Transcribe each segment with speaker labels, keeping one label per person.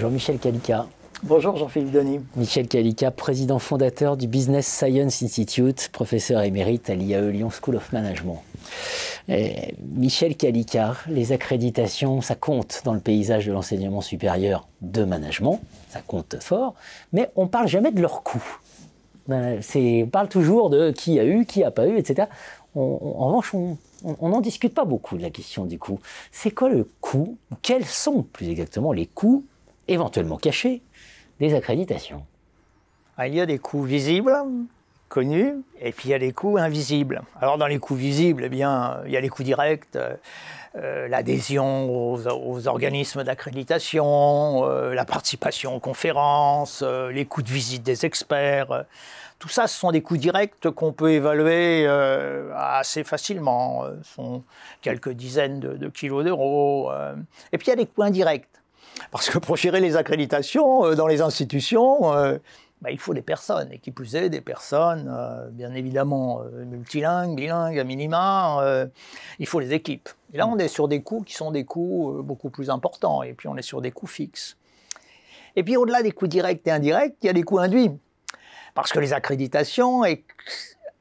Speaker 1: Bonjour Michel Calica.
Speaker 2: Bonjour Jean-Philippe Denis.
Speaker 1: Michel Calica, président fondateur du Business Science Institute, professeur émérite à l'IAE Lyon School of Management. Eh, Michel Calica, les accréditations, ça compte dans le paysage de l'enseignement supérieur de management, ça compte fort, mais on ne parle jamais de leur coût. Ben, on parle toujours de qui a eu, qui n'a pas eu, etc. en revanche, on on n'en discute pas beaucoup de la question du coût. C'est quoi le coût Quels sont plus exactement les coûts éventuellement cachés, des accréditations. Ah, il y a des coûts visibles, connus,
Speaker 2: et puis il y a les coûts invisibles. Alors dans les coûts visibles, eh bien, il y a les coûts directs, euh, euh, l'adhésion aux, organismes d'accréditation, euh, la participation aux conférences, les coûts de visite des experts. Tout ça, ce sont des coûts directs qu'on peut évaluer assez facilement. Ce sont quelques dizaines de, de kilos d'euros. Et puis il y a les coûts indirects. Parce que pour gérer les accréditations euh, dans les institutions, euh, bah, il faut des personnes, et qui plus est, des personnes, euh, bien évidemment, multilingues, bilingues, à minima, il faut les équipes. Et là, on mm. est sur des coûts qui sont des coûts beaucoup plus importants, et puis on est sur des coûts fixes. Et puis, au-delà des coûts directs et indirects, il y a des coûts induits. Parce que les accréditations,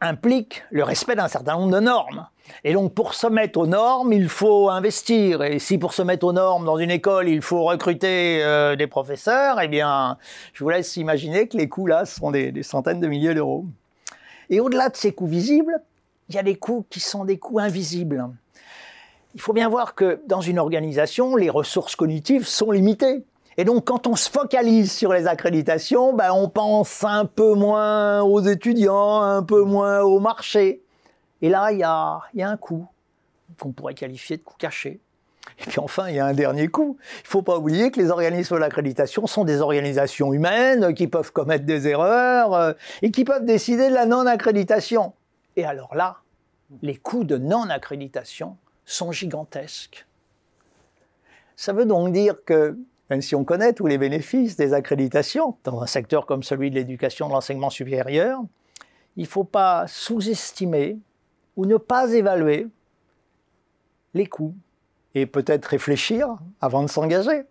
Speaker 2: implique le respect d'un certain nombre de normes. Et donc pour se mettre aux normes, il faut investir. Et si pour se mettre aux normes dans une école, il faut recruter euh, des professeurs, eh bien, je vous laisse imaginer que les coûts là sont des, des centaines de milliers d'euros. Et au-delà de ces coûts visibles, il y a des coûts qui sont des coûts invisibles. Il faut bien voir que dans une organisation, les ressources cognitives sont limitées. Et donc, quand on se focalise sur les accréditations, ben, on pense un peu moins aux étudiants, un peu moins au marché. Et là, il y a, un coût qu'on pourrait qualifier de coût caché. Et puis enfin, il y a un dernier coût. Il ne faut pas oublier que les organismes d'accréditation sont des organisations humaines qui peuvent commettre des erreurs euh, et qui peuvent décider de la non-accréditation. Et alors là, les coûts de non-accréditation sont gigantesques. Ça veut donc dire que même si on connaît tous les bénéfices des accréditations dans un secteur comme celui de l'éducation de l'enseignement supérieur, il ne faut pas sous-estimer ou ne pas évaluer les coûts et
Speaker 1: peut-être réfléchir avant de s'engager.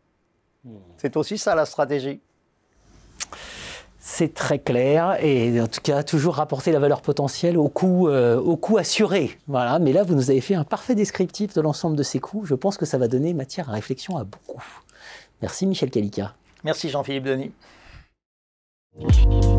Speaker 2: Hmm. C'est aussi ça la stratégie.
Speaker 1: C'est très clair et en tout cas toujours rapporter la valeur potentielle au coût, euh, au coût assuré. Voilà, mais là vous nous avez fait un parfait descriptif de l'ensemble de ces coûts. Je pense que ça va donner matière à réflexion à beaucoup. Merci Michel Calica.
Speaker 2: Merci Jean-Philippe Denis.